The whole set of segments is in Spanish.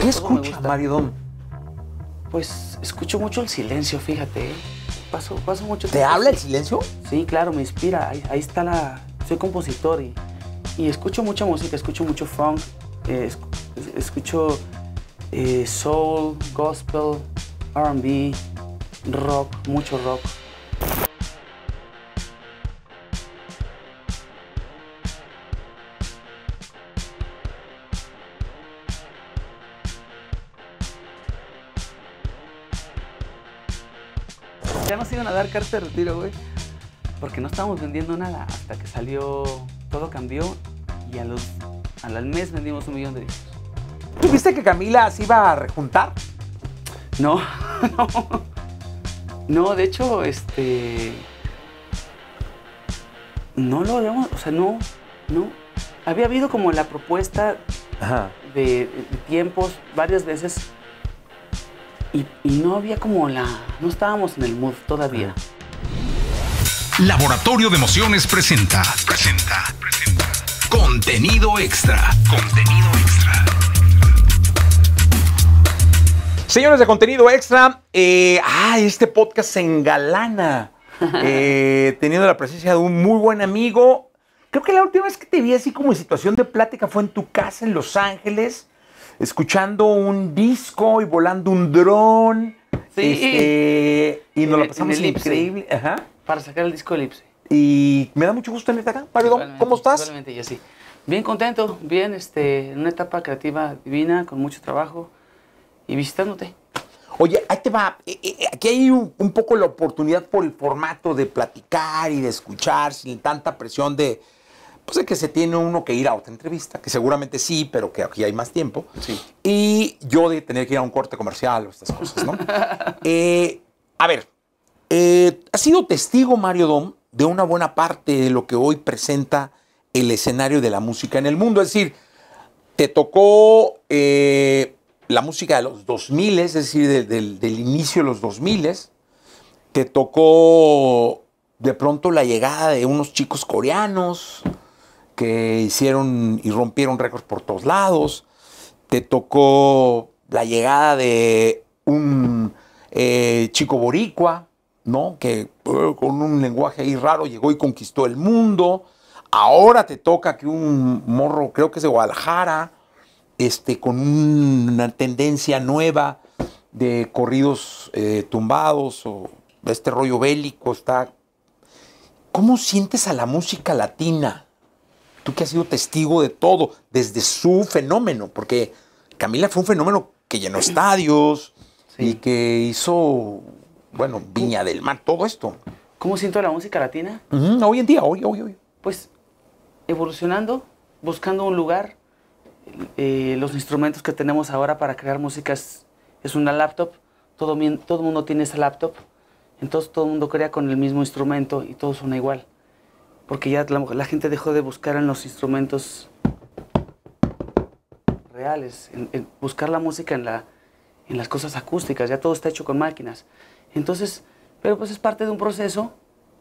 ¿Qué escuchas, Maridón? Pues escucho mucho el silencio, fíjate. ¿eh? Paso, paso mucho ¿Te habla el silencio? Sí, claro, me inspira. Ahí, está la... Soy compositor y, escucho mucha música, escucho mucho funk, eh, escucho eh, soul, gospel, R&B, rock, mucho rock. iban a dar carta de retiro, güey. Porque no estábamos vendiendo nada hasta que salió, todo cambió y a los, al mes vendimos un millón de discos. ¿Tuviste que Camila se iba a rejuntar? No, no. No, de hecho, este. No lo habíamos, o sea, no, no. Había habido como la propuesta de tiempos varias veces y, no había como la... no estábamos en el mood todavía. Ah. Laboratorio de Emociones presenta. Presenta. Presenta. Contenido extra. Contenido extra. Señores de contenido extra, eh, ah, este podcast se engalana. Eh, teniendo la presencia de un muy buen amigo. Creo que la última vez que te vi así como en situación de plática fue en tu casa en Los Ángeles escuchando un disco y volando un dron. Sí. Este, y nos lo pasamos increíble. Ajá. Para sacar el disco Elipse. Y me da mucho gusto tenerte acá. Paredón, ¿cómo estás? Totalmente, y así. Bien contento, bien, este, en una etapa creativa divina, con mucho trabajo y visitándote. Oye, ahí te va. Eh, eh, eh, aquí hay un poco la oportunidad por el formato de platicar y de escuchar sin tanta presión de, pues de que se tiene uno que ir a otra entrevista, que seguramente sí, pero que aquí hay más tiempo. Y yo de tener que ir a un corte comercial o estas cosas, ¿no? Eh, a ver, eh, ha sido testigo Mario Dom de una buena parte de lo que hoy presenta el escenario de la música en el mundo. Es decir, te tocó eh, la música de los 2000, es decir, del, del, del inicio de los 2000, te tocó de pronto la llegada de unos chicos coreanos, que hicieron y rompieron récords por todos lados. Te tocó la llegada de un eh, chico boricua, ¿no? Que eh, con un lenguaje ahí raro llegó y conquistó el mundo. Ahora te toca que un morro, creo que es de Guadalajara, este, con una tendencia nueva de corridos eh, tumbados o este rollo bélico está. ¿Cómo sientes a la música latina? tú que has sido testigo de todo, desde su fenómeno, porque Camila fue un fenómeno que llenó estadios y que hizo, bueno, Viña del Mar, todo esto. ¿Cómo siento la música latina? Hoy en día, hoy, hoy, hoy. Pues evolucionando, buscando un lugar. Eh, los instrumentos que tenemos ahora para crear música es, una laptop. Todo todo mundo tiene esa laptop. Entonces todo el mundo crea con el mismo instrumento y todo suena igual porque ya la, gente dejó de buscar en los instrumentos reales, en, buscar la música en, la, en las cosas acústicas, ya todo está hecho con máquinas. Entonces, pero pues es parte de un proceso,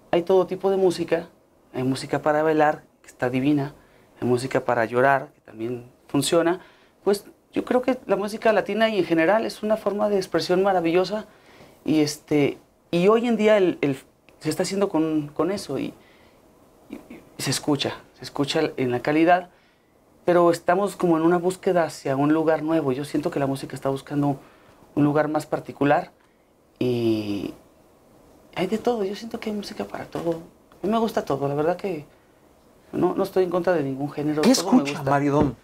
hay todo tipo de música, hay música para bailar, que está divina, hay música para llorar, que también funciona, pues yo creo que la música latina y en general es una forma de expresión maravillosa y, este, y hoy en día el, se está haciendo con, con eso. Y, se escucha, se escucha en la calidad, pero estamos como en una búsqueda hacia un lugar nuevo. Yo siento que la música está buscando un lugar más particular y hay de todo. Yo siento que hay música para todo. A mí me gusta todo, la verdad que no, estoy en contra de ningún género. ¿Qué todo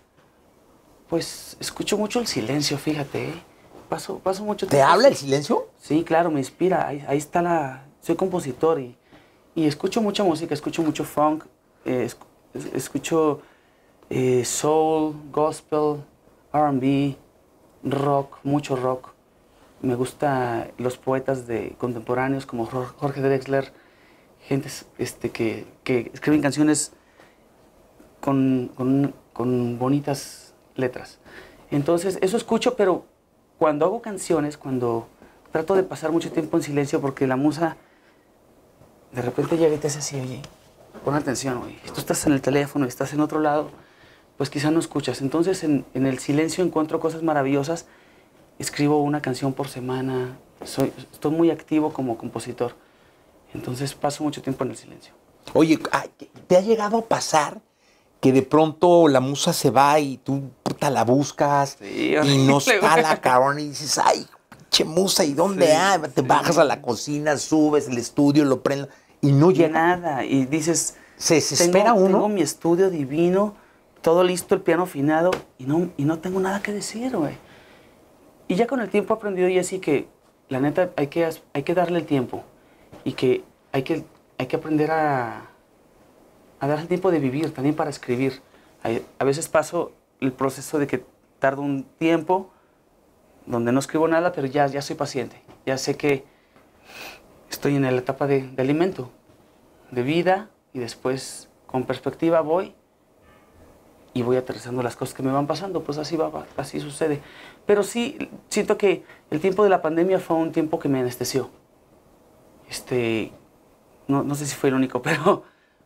Pues escucho mucho el silencio, fíjate. ¿eh? Paso, paso mucho tiempo. ¿Te habla el silencio? Sí, claro, me inspira. Ahí, está la. Soy compositor y escucho mucha música, escucho mucho funk, eh, escucho eh, soul, gospel, RB, rock, mucho rock. Me gusta los poetas de contemporáneos como Jorge Drexler, gente este, que, que escriben canciones con, con bonitas letras. Entonces, eso escucho, pero cuando hago canciones, cuando trato de pasar mucho tiempo en silencio, porque la musa de repente llega y te hace así, oye, pon atención, güey. tú estás en el teléfono, estás en otro lado, pues quizá no escuchas. Entonces, en, el silencio encuentro cosas maravillosas. Escribo una canción por semana. Soy, estoy muy activo como compositor. Entonces, paso mucho tiempo en el silencio. Oye, ah, ¿te ha llegado a pasar que de pronto la musa se va y tú puta, la buscas y no está la cabrón y dices, ay, che musa, ¿y dónde? hay Te bajas a la cocina, subes el estudio, lo prendes y no llega. Nada, y dices, se espera uno. Tengo mi estudio divino, todo listo, el piano afinado, y no, y no tengo nada que decir, güey. Y ya con el tiempo he aprendido, y así que la neta hay que, hay que darle el tiempo y que hay que, hay que aprender a, a dar el tiempo de vivir, también para escribir. A veces paso el proceso de que tardo un tiempo donde no escribo nada, pero ya, ya soy paciente. Ya sé que estoy en la etapa de, alimento, de vida, y después con perspectiva voy y voy aterrizando las cosas que me van pasando, pues así va, así sucede. Pero sí, siento que el tiempo de la pandemia fue un tiempo que me anestesió. Este, no, sé si fue el único, pero,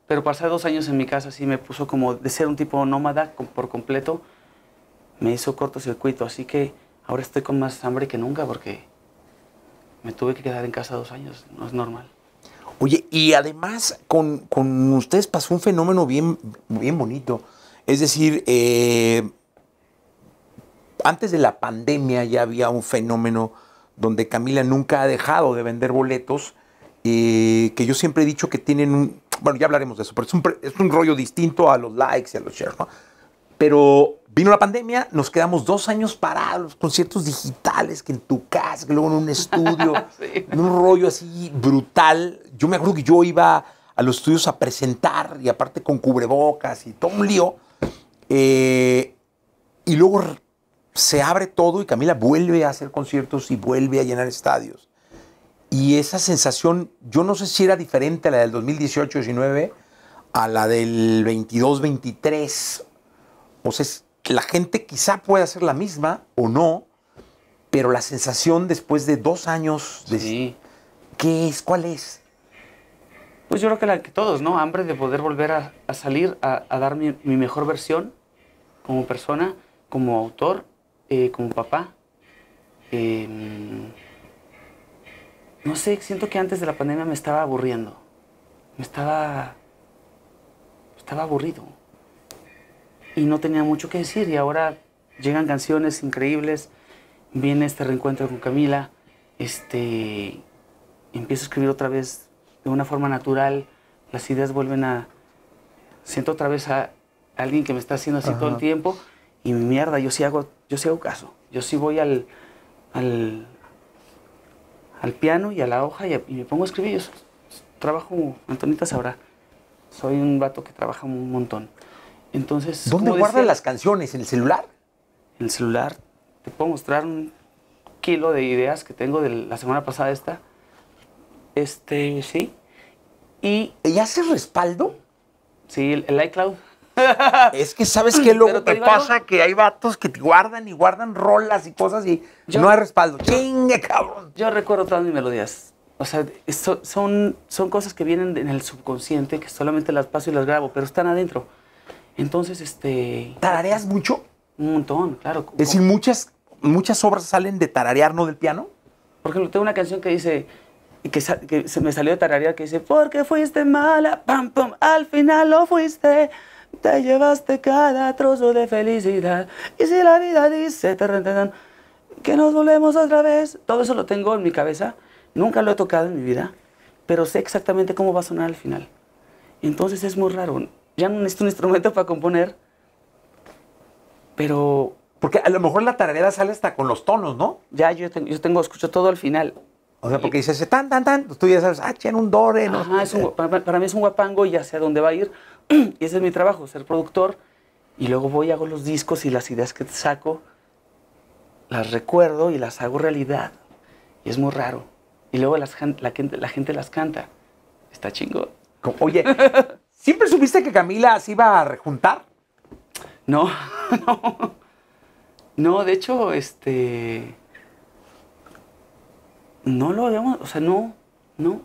pero pasar dos años en mi casa así me puso como de ser un tipo nómada por completo, me hizo cortocircuito, así que ahora estoy con más hambre que nunca porque me tuve que quedar en casa dos años, no es normal. Oye, y además con, con ustedes pasó un fenómeno bien, bien bonito. Es decir, eh, antes de la pandemia ya había un fenómeno donde Camila nunca ha dejado de vender boletos, y eh, que yo siempre he dicho que tienen un... Bueno, ya hablaremos de eso, pero es un, es un rollo distinto a los likes y a los shares, ¿no? pero vino la pandemia, nos quedamos dos años parados, conciertos digitales, que en tu casa, luego en un estudio, en un rollo así brutal. Yo me acuerdo que yo iba a los estudios a presentar y aparte con cubrebocas y todo un lío. Eh, y luego se abre todo y Camila vuelve a hacer conciertos y vuelve a llenar estadios. Y esa sensación, yo no sé si era diferente a la del 2018-19, a la del 22-23 entonces pues, la gente quizá pueda hacer la misma o no, pero la sensación después de dos años, de, sí. ¿qué es? ¿Cuál es? Pues yo creo que la que todos, ¿no? Hambre de poder volver a, salir, a, dar mi, mejor versión como persona, como autor, eh, como papá. Em, no sé, siento que antes de la pandemia me estaba aburriendo. Me estaba. Estaba aburrido y no tenía mucho que decir y ahora llegan canciones increíbles, viene este reencuentro con Camila, este, empiezo a escribir otra vez de una forma natural, las ideas vuelven a, siento otra vez a alguien que me está haciendo así todo el tiempo y mierda, yo sí hago, yo sí hago caso, yo sí voy al, al, piano y a la hoja y, me pongo a escribir, yo trabajo, Antonita ahora soy un vato que trabaja un montón. Entonces. ¿Dónde guardas las canciones? ¿En el celular? En el celular. Te puedo mostrar un kilo de ideas que tengo de la semana pasada esta. Este, sí. ¿Y, ¿Y haces respaldo? Sí, el, iCloud. es que sabes qué? luego te, pasa que hay vatos que te guardan y guardan rolas y cosas y no hay respaldo. ¡Chingue, cabrón! Yo recuerdo todas mis melodías. O sea, esto, son, son cosas que vienen en el subconsciente que solamente las paso y las grabo, pero están adentro. Entonces, este... ¿Tarareas mucho? Un montón, claro. Es decir, muchas, muchas obras salen de tararear, no del piano. Por ejemplo, tengo una canción que dice, que, se me salió de tararear, que dice, porque fuiste mala, pam, pam, al final lo fuiste. Te llevaste cada trozo de felicidad. Y si la vida dice, que nos volvemos otra vez. Todo eso lo tengo en mi cabeza. Nunca lo he tocado en mi vida. Pero sé exactamente cómo va a sonar al final. Entonces es muy raro ya no necesito un instrumento para componer, pero... Porque a lo mejor la tarea sale hasta con los tonos, ¿no? Ya, yo tengo, yo tengo escucho todo al final. O sea, porque dice dices tan, tan, tan, tú ya sabes, ah, tiene un dore. No, eh. para, mí es un guapango y ya sé dónde va a ir. y ese es mi trabajo, ser productor. Y luego voy, hago los discos y las ideas que saco, las recuerdo y las hago realidad. Y es muy raro. Y luego las, la, gente, la gente las canta. Está chingón. Oye, ¿Siempre supiste que Camila se iba a rejuntar? No, no. No, de hecho, este. No lo habíamos. O sea, no, no.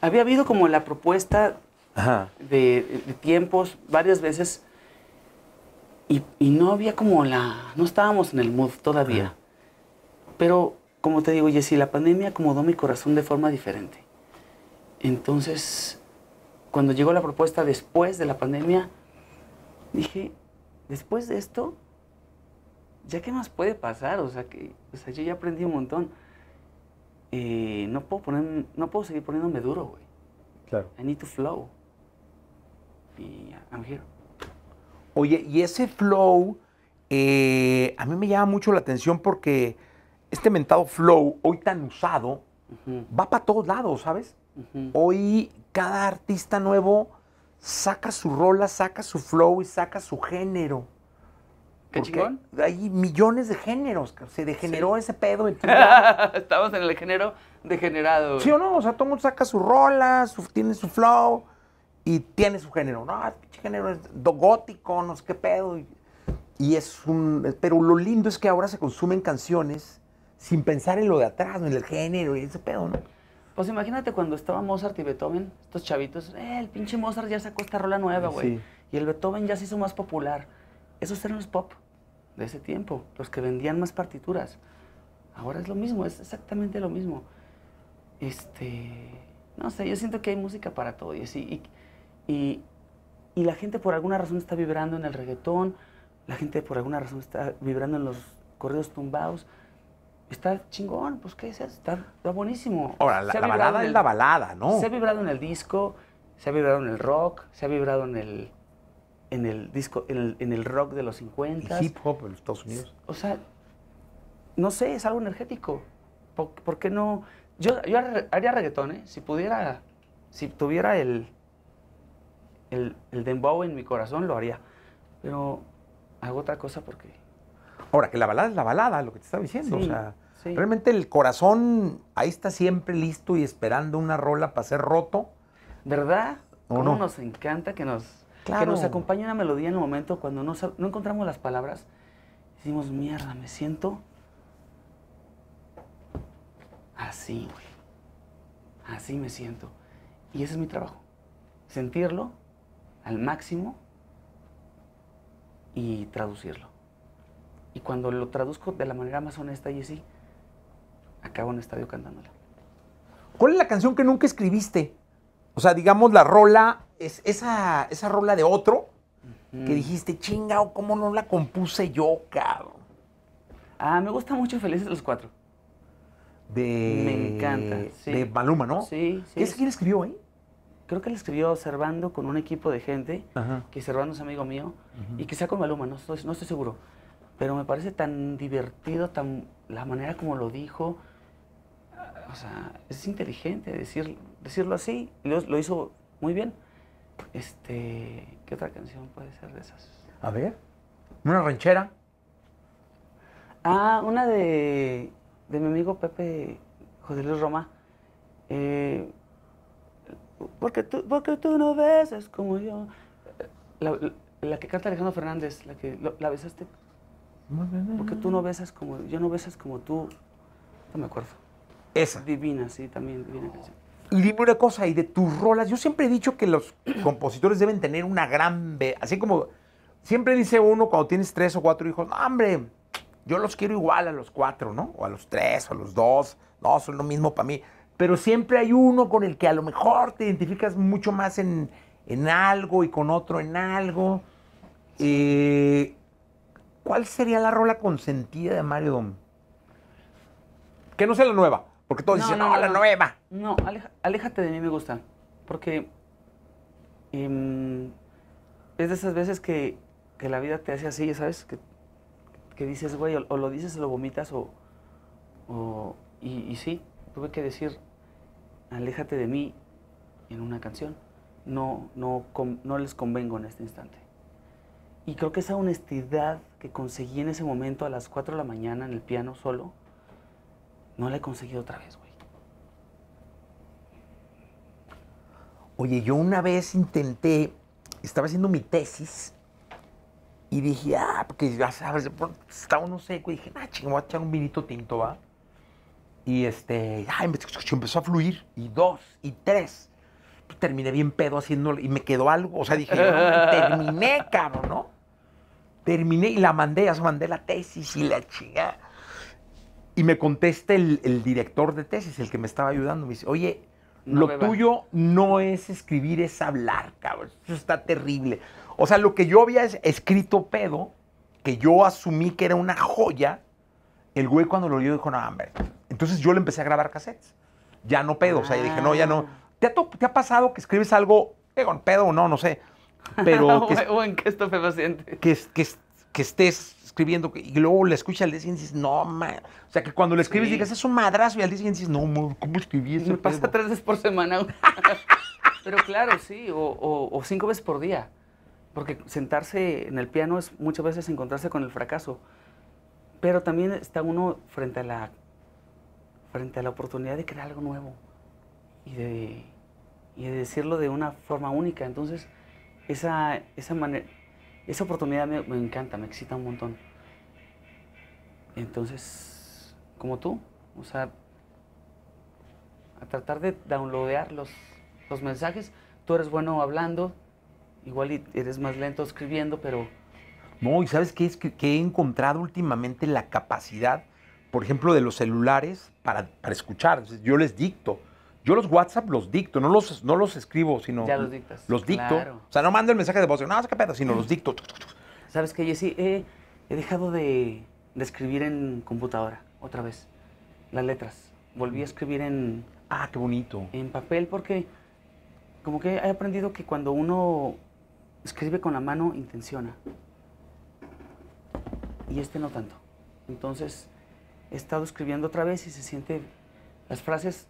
Había habido como la propuesta De, tiempos varias veces y, no había como la. No estábamos en el mood todavía. Pero, como te digo, Jessie, la pandemia acomodó mi corazón de forma diferente. Entonces, cuando llegó la propuesta después de la pandemia, dije, después de esto, ¿ya qué más puede pasar? O sea, que, o yo ya aprendí un montón. Eh, no, puedo poner, no puedo seguir poniéndome duro, güey. Claro. I need to flow. Y I'm here. Oye, y ese flow, eh, a mí me llama mucho la atención porque este mentado flow, hoy tan usado, va para todos lados, ¿sabes? Hoy cada artista nuevo saca su rola, saca su flow y saca su género. ¿Qué Porque Hay millones de géneros, se degeneró ese pedo. Estamos en el género degenerado. Sí o no, o sea, todo mundo saca su rola, tiene su flow y tiene su género. No, el pinche género es gótico, no sé qué pedo. Y, es un. Pero lo lindo es que ahora se consumen canciones sin pensar en lo de atrás, en el género y ese pedo, ¿no? Pues imagínate cuando estaba Mozart y Beethoven, estos chavitos, eh, el pinche Mozart ya sacó esta rola nueva, güey. Y el Beethoven ya se hizo más popular. Esos eran los pop de ese tiempo, los que vendían más partituras. Ahora es lo mismo, es exactamente lo mismo. Este, no sé, yo siento que hay música para todo y, y, y, la gente por alguna razón está vibrando en el reggaetón, la gente por alguna razón está vibrando en los corridos tumbados está chingón, pues qué es está, está buenísimo. Ahora, la, la balada es la balada, ¿no? Se ha vibrado en el disco, se ha vibrado en el rock, se ha vibrado en el en el disco, en el, rock de los 50. hip hop en los Estados Unidos. O sea, no sé, es algo energético. ¿Por, qué no? Yo, haría reggaetón, ¿eh? Si pudiera, si tuviera el, el, el dembow en mi corazón, lo haría. Pero hago otra cosa porque Ahora, que la balada es la balada, lo que te estaba diciendo. o sea, realmente el corazón ahí está siempre listo y esperando una rola para ser roto. ¿Verdad? ¿O no? nos encanta que nos, nos acompañe una melodía en el momento cuando no, no encontramos las palabras? Decimos, mierda, me siento así, güey. Así me siento. Y ese es mi trabajo. Sentirlo al máximo y traducirlo. Y cuando lo traduzco de la manera más honesta, y así, acabo en el estadio cantándola. ¿Cuál es la canción que nunca escribiste? O sea, digamos la rola, es esa, rola de otro que dijiste, o oh, ¿cómo no la compuse yo, cabrón? Ah, me gusta mucho Felices los Cuatro. De... Me encanta, De Maluma, ¿no? Sí, sí. ¿Es quién escribió, eh? Creo que la escribió Servando con un equipo de gente, que Servando es amigo mío, y que sea con Maluma, no no estoy seguro pero me parece tan divertido, tan la manera como lo dijo, o sea, es inteligente decirlo así, lo, lo hizo muy bien. Este, ¿qué otra canción puede ser de esas? A ver, una ranchera. Ah, una de, mi amigo Pepe José Luis Roma. Eh, porque, tú, porque tú no besas como yo. La, que canta Alejandro Fernández, la que la besaste. Porque tú no besas como, yo no besas como tú, no me acuerdo. Esa. Divina, sí, también divina canción. Y dime una cosa, y de tus rolas, yo siempre he dicho que los compositores deben tener una gran... Así como siempre dice uno cuando tienes tres o cuatro hijos, no, hombre, yo los quiero igual a los cuatro, ¿no? O a los tres, o a los dos, no, son lo mismo para mí. Pero siempre hay uno con el que a lo mejor te identificas mucho más en, algo y con otro en algo. Eh, ¿Cuál sería la rola consentida de Mario Dom? Que no sea la nueva, porque todos dicen, no, oh, la nueva. No, aléjate de mí me gusta, porque em, es de esas veces que, que, la vida te hace así, ¿sabes? Que, que dices, güey, o, lo dices, lo vomitas, o... o y, y sí, tuve que decir, aléjate de mí en una canción. No, no, no les convengo en este instante. Y creo que esa honestidad conseguí en ese momento a las 4 de la mañana en el piano solo, no la he conseguido otra vez, güey. Oye, yo una vez intenté, estaba haciendo mi tesis y dije, ah, porque ya sabes, estaba no seco y dije, ah, chingo, voy a echar un vinito tinto, va. Y este, ay, empezó a fluir. Y dos, y tres. Pues terminé bien pedo haciéndolo y me quedó algo. O sea, dije, terminé, cabrón, ¿no? terminé y la mandé, ya mandé la tesis y la chinga Y me contesta el, director de tesis, el que me estaba ayudando. Me dice, oye, lo tuyo no es escribir, es hablar, cabrón. Eso está terrible. O sea, lo que yo había escrito pedo, que yo asumí que era una joya, el güey cuando lo oyó dijo, no, hombre. Entonces yo le empecé a grabar cassettes. Ya no pedo. O sea, yo dije, no, ya no. Ah. ¿Te ha, ¿Te ha pasado que escribes algo, con pedo o no, no sé? Pero que, o, en qué Que, que, estés escribiendo y luego le escuchas al día y dices, no, O sea, que cuando le escribes sí. digas, es un madrazo y al día siguiente dices, no, ¿cómo escribí eso? Me pasa tres veces por semana. Pero claro, sí, o, o, cinco veces por día. Porque sentarse en el piano es muchas veces encontrarse con el fracaso. Pero también está uno frente a la, frente a la oportunidad de crear algo nuevo y de, y de decirlo de una forma única. Entonces, esa, esa, oportunidad me, encanta, me excita un montón. Entonces, como tú, o sea, a tratar de downloadear los, mensajes. Tú eres bueno hablando, igual eres más lento escribiendo, pero... No, y sabes qué es que, he encontrado últimamente la capacidad, por ejemplo, de los celulares para, para escuchar. Yo les dicto yo los WhatsApp los dicto, no los, no los escribo, sino. Ya los dictas. Los dicto. O sea, no mando el mensaje de voz, no, qué pedo, sino los dicto. ¿Sabes qué, Jessy? he dejado de, de escribir en computadora, otra vez. Las letras. Volví a escribir en. Ah, qué bonito. En papel, porque como que he aprendido que cuando uno escribe con la mano, intenciona. Y este no tanto. Entonces, he estado escribiendo otra vez y se siente. Las frases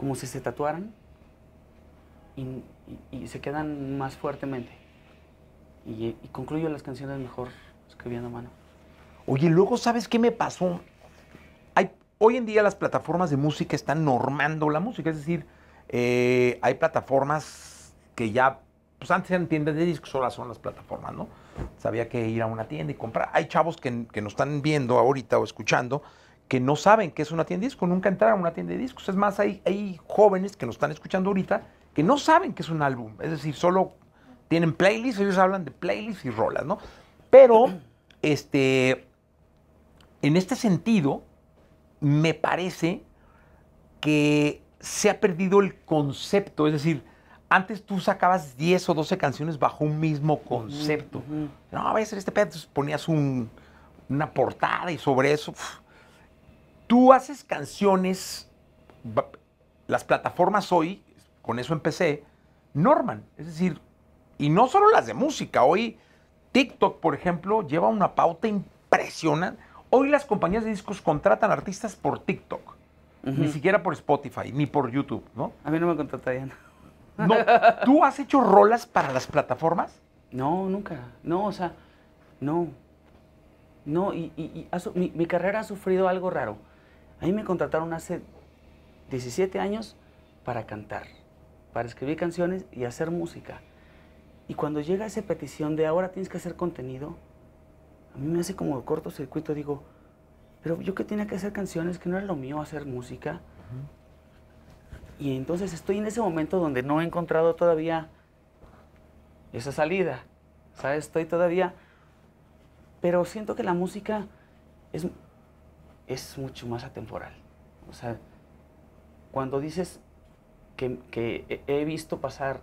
como si se tatuaran y, se quedan más fuertemente. Y, concluyo las canciones mejor escribiendo mano. Oye, luego, ¿sabes qué me pasó? Hay, hoy en día las plataformas de música están normando la música, es decir, eh, hay plataformas que ya, pues antes eran tiendas de discos, ahora son las plataformas, ¿no? Sabía que ir a una tienda y comprar. Hay chavos que, que nos están viendo ahorita o escuchando que no saben qué es una tienda de discos, nunca entraron a una tienda de discos. Es más, hay, jóvenes que lo están escuchando ahorita que no saben qué es un álbum. Es decir, solo tienen playlists, ellos hablan de playlists y rolas, ¿no? Pero, este, en este sentido, me parece que se ha perdido el concepto. Es decir, antes tú sacabas 10 o 12 canciones bajo un mismo concepto. No, a veces este pedo. ponías una portada y sobre eso. Tú haces canciones, las plataformas hoy, con eso empecé, norman, es decir, y no solo las de música, hoy TikTok, por ejemplo, lleva una pauta impresionante. Hoy las compañías de discos contratan artistas por TikTok, ni siquiera por Spotify, ni por YouTube, ¿no? A mí no me contratarían. No, ¿tú has hecho rolas para las plataformas? No, nunca. No, o sea, no. No, y, mi, carrera ha sufrido algo raro. A mí me contrataron hace 17 años para cantar, para escribir canciones y hacer música. Y cuando llega esa petición de ahora tienes que hacer contenido, a mí me hace como cortocircuito, digo, pero yo que tenía que hacer canciones, que no era lo mío hacer música. Y entonces estoy en ese momento donde no he encontrado todavía esa salida. ¿Sabes? Estoy todavía. Pero siento que la música es es mucho más atemporal. O sea, cuando dices que, he visto pasar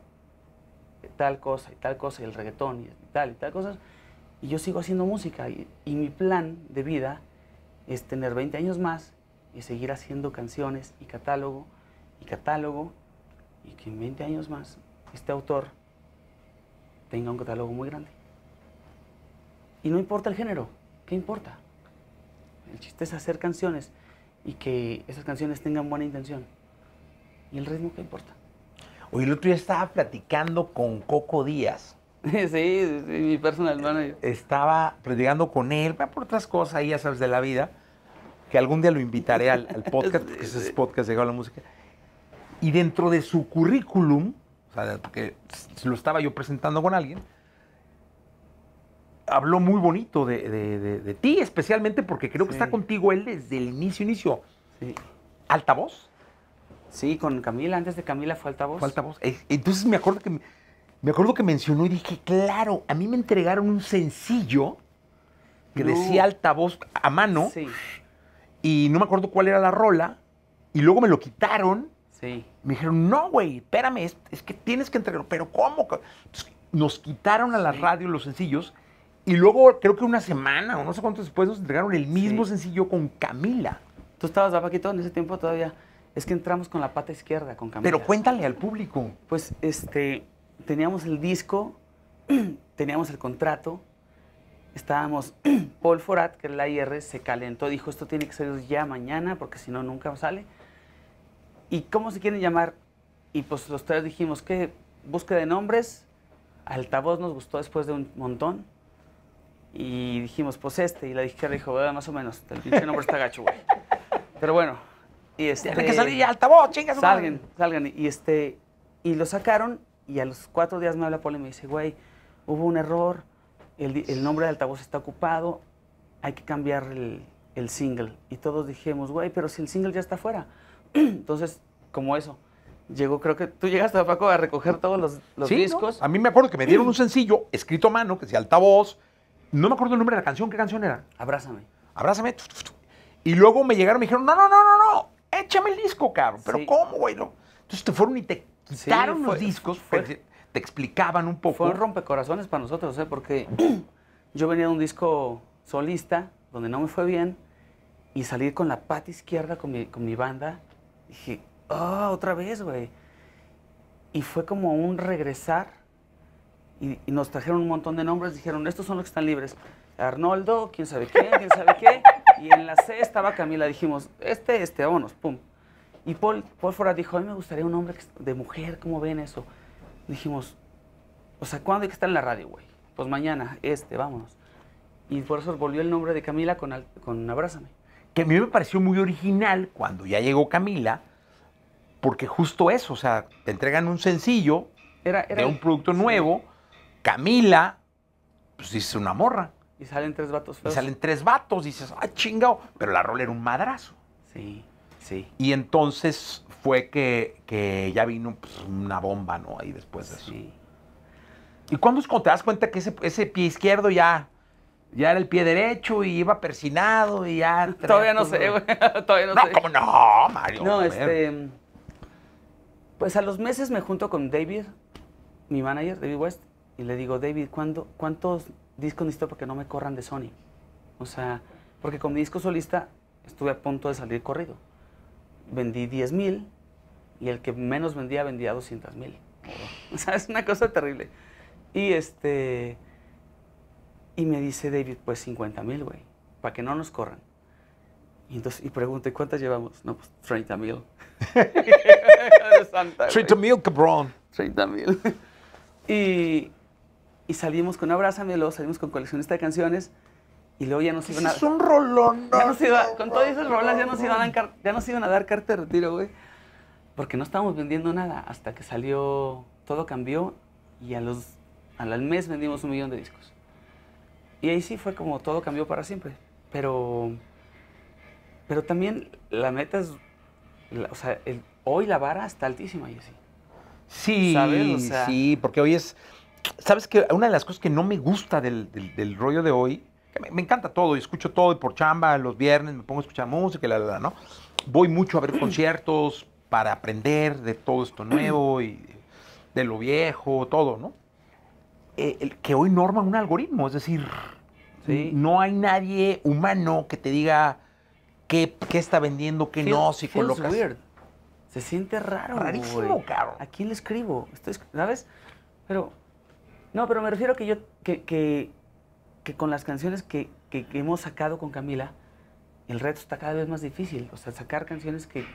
tal cosa y tal cosa, y el reggaetón y tal y tal cosa, y yo sigo haciendo música, y, y, mi plan de vida es tener 20 años más y seguir haciendo canciones y catálogo y catálogo, y que en 20 años más este autor tenga un catálogo muy grande. Y no importa el género, ¿qué importa? El chiste es hacer canciones y que esas canciones tengan buena intención. Y el ritmo, ¿qué importa? Hoy el otro día estaba platicando con Coco Díaz. Sí, mi personal manager. Estaba platicando con él, por otras cosas, ahí ya sabes, de la vida, que algún día lo invitaré al, podcast, que ese es podcast de la música. Y dentro de su currículum, o sea, porque lo estaba yo presentando con alguien, habló muy bonito de, ti, especialmente porque creo que está contigo él desde el inicio, inicio. Sí. ¿Altavoz? Sí, con Camila, antes de Camila fue altavoz. Fue altavoz. Eh, entonces me acuerdo que me acuerdo que mencionó y dije, claro, a mí me entregaron un sencillo que decía altavoz a mano. Sí. Y no me acuerdo cuál era la rola. Y luego me lo quitaron. Sí. Me dijeron, no, güey, espérame, es, que tienes que entregarlo. Pero ¿cómo? nos quitaron a la radio los sencillos y luego, creo que una semana o no sé cuánto después, nos entregaron el mismo sencillo con Camila. Tú estabas aquí Paquito en ese tiempo todavía. Es que entramos con la pata izquierda con Camila. Pero cuéntale al público. Pues este, teníamos el disco, teníamos el contrato, estábamos. Paul Forat, que era la IR, se calentó, dijo: Esto tiene que salir ya mañana, porque si no, nunca sale. ¿Y cómo se quieren llamar? Y pues los tres dijimos: ¿qué? Búsqueda de nombres. Altavoz nos gustó después de un montón y dijimos, pues este. Y la izquierda dijo, ah, más o menos. El nombre está gacho, güey. Pero bueno. Y este, que salir altavoz, chingas. Salgan, salgan. Y, este, y lo sacaron. Y a los cuatro días me habla Paul y me dice, güey, hubo un error. El, el nombre de altavoz está ocupado. Hay que cambiar el, el single. Y todos dijimos, güey, pero si el single ya está fuera Entonces, como eso llegó, creo que tú llegaste, Paco, a recoger todos los, discos. A mí me acuerdo que me dieron un sencillo escrito a mano, que decía altavoz, no me acuerdo el nombre de la canción, ¿qué canción era? Abrázame. Abrázame. Y luego me llegaron y me dijeron, no, no, no, no, no, échame el disco, cabrón. Pero ¿cómo, güey? Entonces te fueron y te quitaron los discos, te, explicaban un poco. Fue un rompecorazones para nosotros, ¿eh? porque yo venía de un disco solista donde no me fue bien y salir con la pata izquierda con mi, banda, dije, oh, otra vez, güey. Y fue como un regresar y, nos trajeron un montón de nombres, dijeron, estos son los que están libres. Arnoldo, quién sabe qué, quién sabe qué. Y en la C estaba Camila, dijimos, este, este, vámonos, pum. Y Paul, Paul dijo, a mí me gustaría un hombre de mujer, ¿cómo ven eso? Dijimos, o sea, ¿cuándo hay que estar en la radio, güey? Pues mañana, este, vámonos. Y por eso volvió el nombre de Camila con, con Abrázame. Que a mí me pareció muy original cuando ya llegó Camila, porque justo eso, o sea, te entregan un sencillo era, era de un producto nuevo. Camila, pues dice una morra. Y salen tres vatos Y salen tres vatos, dices, ah, chingado. Pero la rol era un madrazo. Sí, sí. Y entonces fue que, que ya vino pues, una bomba, ¿no? Ahí después de sí. ¿Y cuándo es cuando te das cuenta que ese, pie izquierdo ya, ya era el pie derecho y iba persinado y ya... Todavía no sé, güey. Todavía no, no sé. no, Mario? No, este... Pues a los meses me junto con David, mi manager, David West, y le digo, David, ¿cuántos discos necesito para que no me corran de Sony? O sea, porque con mi disco solista estuve a punto de salir corrido. Vendí 10 mil y el que menos vendía vendía 200 mil. O sea, es una cosa terrible. Y este... Y me dice David, pues 50 mil, güey, para que no nos corran. Y, entonces, y pregunto, ¿y cuántas llevamos? No, pues 30 mil. 30 mil, cabrón. 30 mil. Y, y salimos con luego salimos con Coleccionista de Canciones y luego ya nos iban a... Es un rolón. Ya nos iba, con todas esas rolas ya nos, iban a dar, ya iban a dar carta de retiro, güey. Porque no estábamos vendiendo nada hasta que salió, todo cambió y a los, al mes vendimos un millón de discos. Y ahí sí fue como todo cambió para siempre. Pero, pero también la meta es, o sea, hoy la vara está altísima, y así. Sí, sí, porque hoy es sabes que una de las cosas que no me gusta del, rollo de hoy, que me, encanta todo, y escucho todo y por chamba, los viernes me pongo a escuchar música, la, la, ¿no? Voy mucho a ver conciertos para aprender de todo esto nuevo y de lo viejo, todo, ¿no? Eh, que hoy norma un algoritmo, es decir, no hay nadie humano que te diga qué, está vendiendo, qué no, si colocas. Se siente raro. Rarísimo, cabrón. ¿A quién le escribo? ¿Sabes? Pero no, pero me refiero que yo, que, con las canciones que, hemos sacado con Camila, el reto está cada vez más difícil. O sea, sacar canciones que,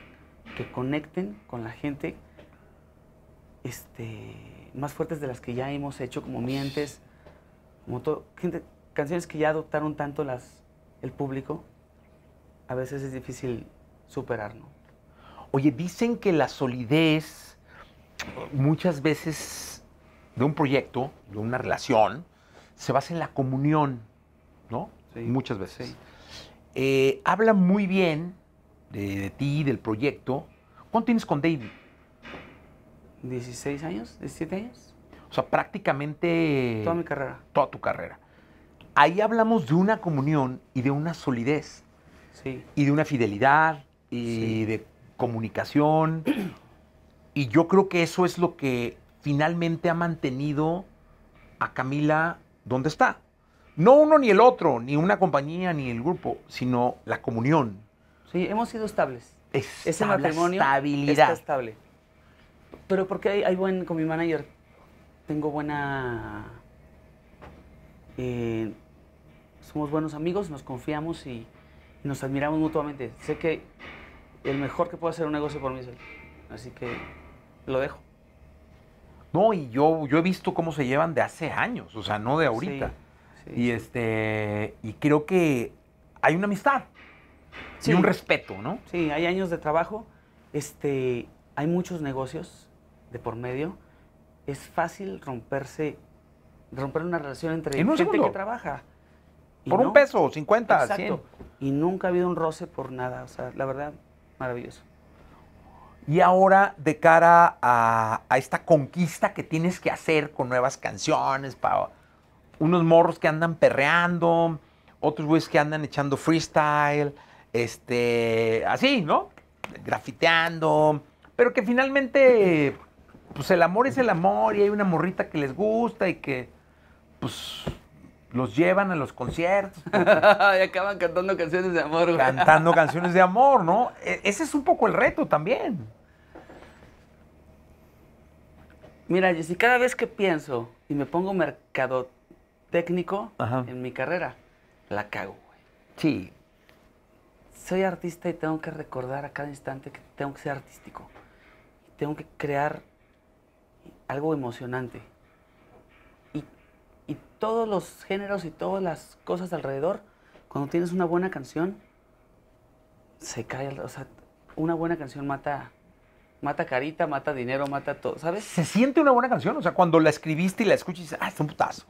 conecten con la gente este, más fuertes de las que ya hemos hecho, como Mientes, como todo, canciones que ya adoptaron tanto las, el público, a veces es difícil superar, ¿no? Oye, dicen que la solidez muchas veces de un proyecto, de una relación, se basa en la comunión, ¿no? Muchas veces. Eh, habla muy bien de, ti, del proyecto. ¿Cuánto tienes con David? 16 años, 17 años. O sea, prácticamente... Toda mi carrera. Toda tu carrera. Ahí hablamos de una comunión y de una solidez. Sí. Y de una fidelidad y de comunicación. Y yo creo que eso es lo que finalmente ha mantenido a Camila donde está. No uno ni el otro, ni una compañía ni el grupo, sino la comunión. Sí, hemos sido estables. Es Ese matrimonio está estable. Pero porque hay, buen, con mi manager, tengo buena... Eh, somos buenos amigos, nos confiamos y, nos admiramos mutuamente. Sé que el mejor que puedo hacer un negocio por mí es Así que lo dejo. No, y yo, yo he visto cómo se llevan de hace años, o sea, no de ahorita. y este, y creo que hay una amistad y un respeto, ¿no? Sí, hay años de trabajo, este, hay muchos negocios de por medio. Es fácil romperse, romper una relación entre gente que trabaja. por un peso, 50, exacto, Y nunca ha habido un roce por nada, o sea, la verdad, maravilloso. Y ahora, de cara a, esta conquista que tienes que hacer con nuevas canciones, para unos morros que andan perreando, otros güeyes que andan echando freestyle, este, así, ¿no? Grafiteando, pero que finalmente, pues el amor es el amor y hay una morrita que les gusta y que, pues, los llevan a los conciertos. y acaban cantando canciones de amor. Cantando canciones de amor, ¿no? E, ese es un poco el reto también. Mira, si cada vez que pienso y me pongo mercado técnico en mi carrera, la cago, güey. Sí. Soy artista y tengo que recordar a cada instante que tengo que ser artístico. Tengo que crear algo emocionante todos los géneros y todas las cosas alrededor, cuando tienes una buena canción, se cae, o sea, una buena canción mata mata carita, mata dinero, mata todo, ¿sabes? Se siente una buena canción, o sea, cuando la escribiste y la escuchas dices, ah, es un putazo.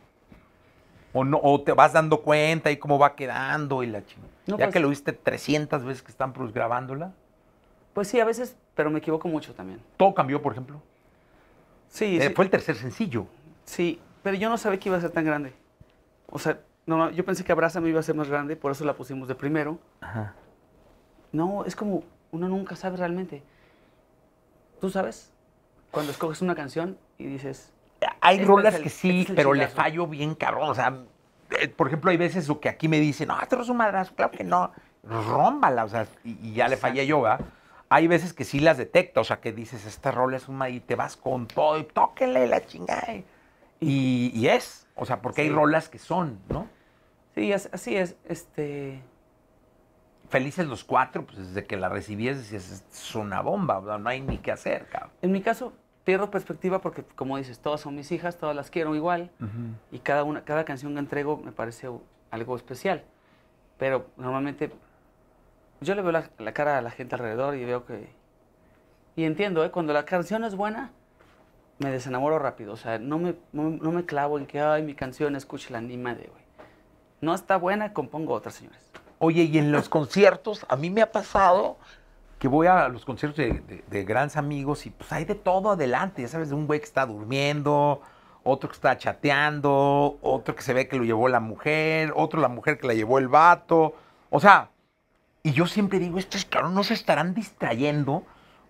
O, no, o te vas dando cuenta y cómo va quedando y la chingada. ya pues que lo viste 300 veces que están pues grabándola. Pues sí, a veces, pero me equivoco mucho también. ¿Todo cambió, por ejemplo? Sí, eh, sí. Fue el tercer sencillo. Sí, pero yo no sabía que iba a ser tan grande. O sea, yo pensé que Abraza me iba a ser más grande, por eso la pusimos de primero. No, es como uno nunca sabe realmente. ¿Tú sabes? Cuando escoges una canción y dices... Hay este rolas que sí, este pero le fallo bien cabrón. O sea, eh, por ejemplo, hay veces que aquí me dicen, no, ah, te es un Claro que no. Rómbala, o sea, y, ya le fallé yo, ¿verdad? Hay veces que sí las detecta, o sea, que dices, esta rola es una... Y te vas con todo y tóquenle la chingada. Y, es, o sea, porque hay rolas que son, ¿no? Sí, así es. Este... Felices los cuatro, pues desde que la recibí decías, es una bomba, no hay ni qué hacer, cabrón. En mi caso, pierdo perspectiva porque, como dices, todas son mis hijas, todas las quiero igual. Y cada, una, cada canción que entrego me parece algo especial. Pero normalmente yo le veo la, la cara a la gente alrededor y veo que... Y entiendo, ¿eh? cuando la canción es buena, me desenamoro rápido. O sea, no me, no, me clavo en que, ay, mi canción, escúchela, ni de güey. No está buena, compongo otra, señores. Oye, y en los conciertos, a mí me ha pasado que voy a los conciertos de, grandes amigos y pues hay de todo adelante. Ya sabes, de un güey que está durmiendo, otro que está chateando, otro que se ve que lo llevó la mujer, otro la mujer que la llevó el vato. O sea, y yo siempre digo, esto es claro, no se estarán distrayendo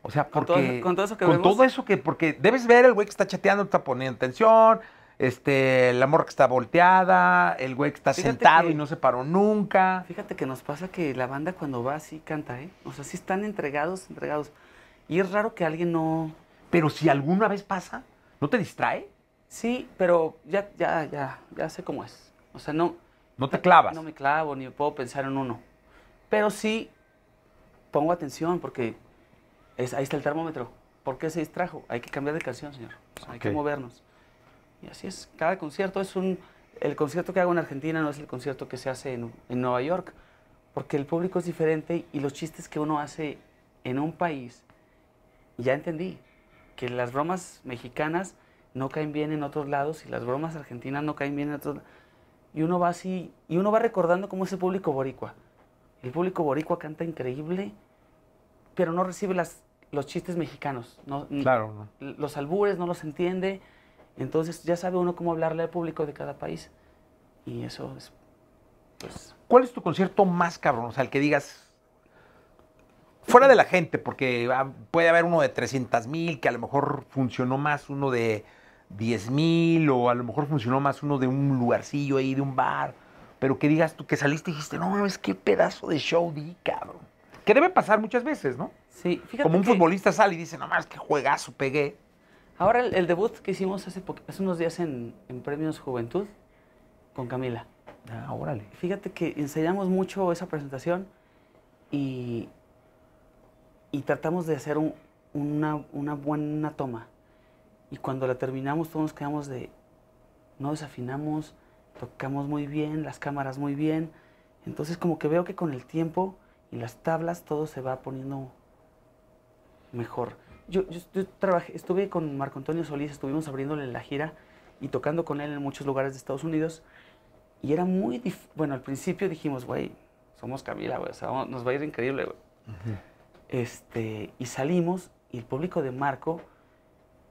o sea, porque. Con todo, eso que con todo eso que. Porque debes ver el güey que está chateando, está poniendo atención Este, la morra que está volteada, el güey que está sentado y no se paró nunca. Fíjate que nos pasa que la banda cuando va así canta, ¿eh? O sea, sí están entregados, entregados. Y es raro que alguien no. Pero si alguna vez pasa, ¿no te distrae? Sí, pero ya, ya, ya, ya sé cómo es. O sea, no. No te clavas. No me clavo, ni puedo pensar en uno. Pero sí pongo atención porque es, ahí está el termómetro. ¿Por qué se distrajo? Hay que cambiar de canción, señor. Hay que movernos. Y así es. Cada concierto es un... El concierto que hago en Argentina no es el concierto que se hace en, en Nueva York, porque el público es diferente y los chistes que uno hace en un país, ya entendí que las bromas mexicanas no caen bien en otros lados y las bromas argentinas no caen bien en otros Y uno va así, y uno va recordando cómo es el público boricua. El público boricua canta increíble, pero no recibe las, los chistes mexicanos. No, claro. Los albures no los entiende. Entonces ya sabe uno cómo hablarle al público de cada país. Y eso es. Pues... ¿Cuál es tu concierto más cabrón? O sea, el que digas. Fuera de la gente, porque ah, puede haber uno de 300 mil que a lo mejor funcionó más uno de 10 mil o a lo mejor funcionó más uno de un lugarcillo ahí, de un bar. Pero que digas tú que saliste y dijiste, no mames, qué pedazo de show di, cabrón. Que debe pasar muchas veces, ¿no? Sí, fíjate. Como un futbolista sale y dice, no más, que juegazo pegué. Ahora el, debut que hicimos hace, unos días en, Premios Juventud con Camila. Ah, órale. Fíjate que ensayamos mucho esa presentación y, y tratamos de hacer una, una buena toma. Y cuando la terminamos, todos nos quedamos de. No desafinamos, tocamos muy bien, las cámaras muy bien. Entonces, como que veo que con el tiempo y las tablas, todo se va poniendo mejor. Yo, trabajé, estuve con Marco Antonio Solís, estuvimos abriéndole la gira y tocando con él en muchos lugares de Estados Unidos. Y era muy Bueno, al principio dijimos, güey, somos Camila, güey, o sea, nos va a ir increíble, güey. este, y salimos y el público de Marco,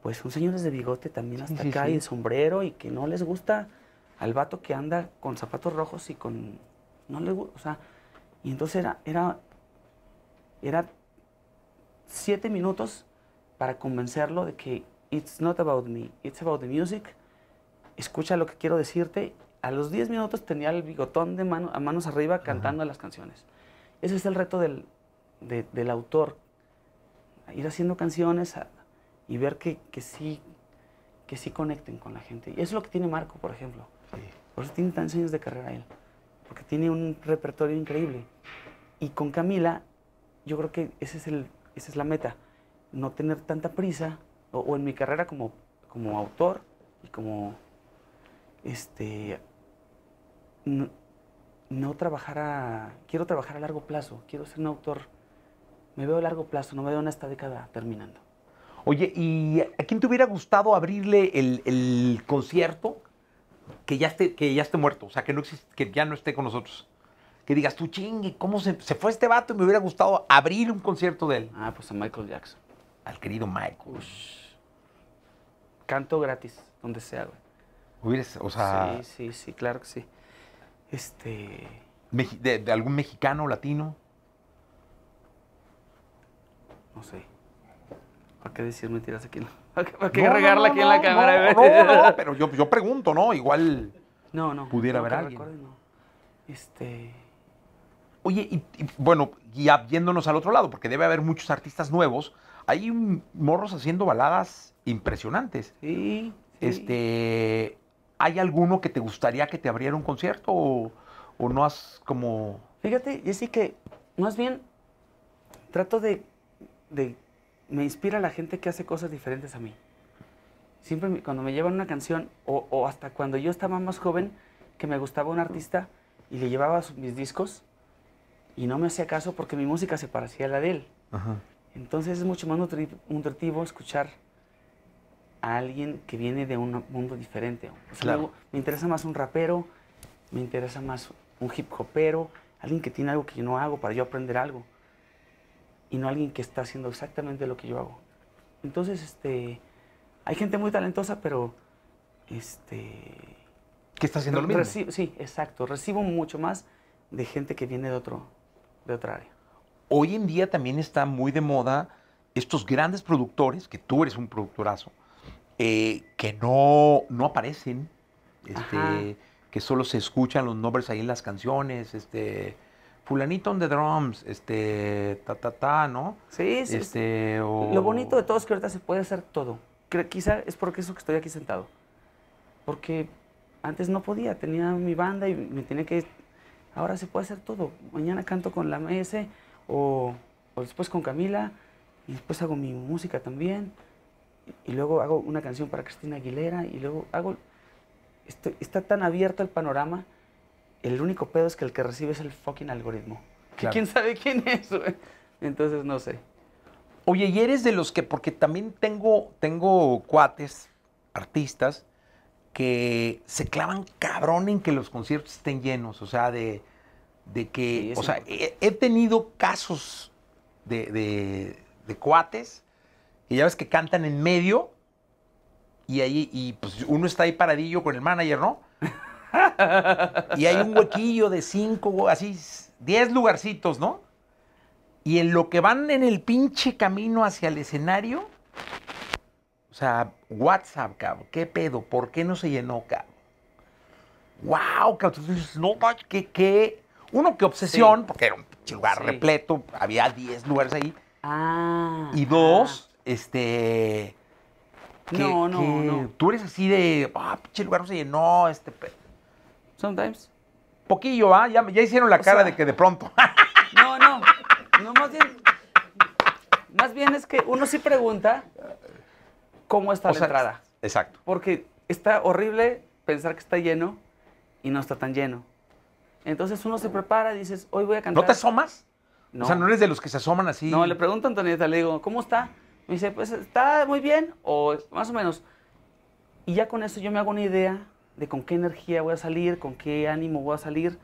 pues son señores de bigote también hasta acá y sombrero y que no les gusta al vato que anda con zapatos rojos y con... No les gusta, o sea, y entonces era, era, era siete minutos para convencerlo de que it's not about me, it's about the music, escucha lo que quiero decirte. A los diez minutos tenía el bigotón de mano, a manos arriba cantando las canciones. Ese es el reto del, del autor, ir haciendo canciones y ver que, que, sí, que sí conecten con la gente. Y eso es lo que tiene Marco, por ejemplo. Por eso tiene tantos años de carrera él, porque tiene un repertorio increíble. Y con Camila, yo creo que ese es el, esa es la meta, no tener tanta prisa, o, en mi carrera como, como autor y como, este, no, trabajar a, quiero trabajar a largo plazo, quiero ser un autor, me veo a largo plazo, no me veo en esta década terminando. Oye, ¿y a quién te hubiera gustado abrirle el, concierto que ya, esté, que ya esté muerto? O sea, que, no existe, que ya no esté con nosotros que digas tú, chingue, ¿cómo se, se fue este vato? Y me hubiera gustado abrir un concierto de él. Ah, pues a Michael Jackson. Al querido Michael. Canto gratis, donde sea, güey. Hubieras, o sea. Sí, sí, sí, claro que sí. Este. De, algún mexicano, latino? No sé. ¿Para qué decir mentiras aquí? ¿Para qué, regarla aquí en la cámara? No, no, pero yo, pregunto, ¿no? Igual. No, no. Pudiera haber alguien. este. Oye, y, bueno, y viéndonos al otro lado, porque debe haber muchos artistas nuevos, hay morros haciendo baladas impresionantes. Sí, Este, ¿Hay alguno que te gustaría que te abriera un concierto o, no has como... Fíjate, yo sí que más bien trato de, Me inspira la gente que hace cosas diferentes a mí. Siempre cuando me llevan una canción o, hasta cuando yo estaba más joven, que me gustaba un artista y le llevaba mis discos, y no me hacía caso porque mi música se parecía a la de él. Entonces es mucho más nutritivo escuchar a alguien que viene de un mundo diferente. me interesa más un rapero, me interesa más un hip hopero, alguien que tiene algo que yo no hago para yo aprender algo. Y no alguien que está haciendo exactamente lo que yo hago. Entonces, este, hay gente muy talentosa, pero este, que está haciendo lo mismo. sí, exacto. Recibo mucho más de gente que viene de otro, de otra área. Hoy en día también está muy de moda estos grandes productores, que tú eres un productorazo, eh, que no, aparecen, este, que solo se escuchan los nombres ahí en las canciones, este, fulanito on the drums, este, ta, ta, ta, ¿no? Sí, sí. Este, Lo bonito de todo es que ahorita se puede hacer todo. Quizá es porque eso que estoy aquí sentado. Porque antes no podía, tenía mi banda y me tenía que ahora se puede hacer todo. Mañana canto con la MS o, después con Camila y después hago mi música también y luego hago una canción para Cristina Aguilera y luego hago... está tan abierto el panorama, el único pedo es que el que recibe es el fucking algoritmo. Que ¿Quién sabe quién es? Entonces no sé. Oye, y eres de los que, porque también tengo, tengo cuates, artistas, que se clavan cabrón en que los conciertos estén llenos, o sea, de, que, o sea, he, tenido casos de, de, cuates que ya ves que cantan en medio y ahí, y pues uno está ahí paradillo con el manager, ¿no? y hay un huequillo de cinco, así, diez lugarcitos, ¿no? Y en lo que van en el pinche camino hacia el escenario, o sea, WhatsApp, cabrón. ¿Qué pedo? ¿Por qué no se llenó, cabrón? ¡Wow! Cabrón. no, que, qué, Uno, qué obsesión, porque era un lugar repleto, había 10 lugares ahí. Ah. Y dos, este. no, no, no. Tú eres así de. ¡Ah, pinche lugar no se llenó! Este Sometimes. Poquillo, ¿ah? Ya, ya, hicieron la cara de que de pronto. No, no. No, más bien. Más bien es que uno sí pregunta cómo está la entrada. Exacto. Porque está horrible pensar que está lleno y no está tan lleno. Entonces uno se prepara y dices, hoy voy a cantar. ¿No te asomas? No. O sea, no eres de los que se asoman así. No, le pregunto a Antonieta, le digo, ¿cómo está? Me dice, pues está muy bien, o más o menos. Y ya con eso yo me hago una idea de con qué energía voy a salir, con qué ánimo voy a salir.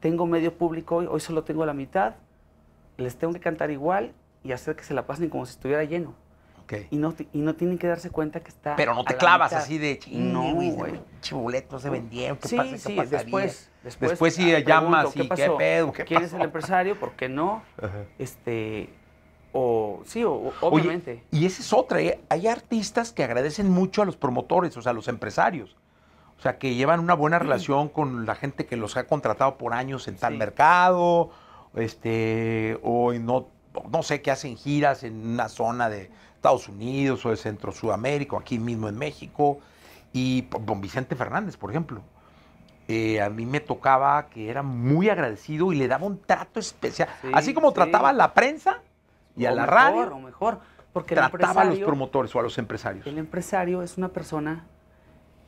Tengo medio público hoy, hoy solo tengo la mitad. Les tengo que cantar igual y hacer que se la pasen como si estuviera lleno. Y, no, y no tienen que darse cuenta que está. Pero no te clavas así de no, güey. Chibuletos se vendieron. ¿Qué sí, pasa? sí, después. Después, si llamas ¿qué y qué pedo. ¿Qué ¿Quién el empresario? ¿Por qué no? Este. O, sí, obviamente. y esa es otra. ¿eh? Hay artistas que agradecen mucho a los promotores, o sea, a los empresarios. O sea, que llevan una buena relación con la gente que los ha contratado por años en tal mercado, este, o no, no sé, qué hacen giras en una zona de, Estados Unidos o de Centro Sudamérica, aquí mismo en México, y don Vicente Fernández, por ejemplo. Eh, a mí me tocaba que era muy agradecido y le daba un trato especial. Así como trataba a la prensa y a la radio. mejor, porque trataba a los promotores o a los empresarios. El empresario es una persona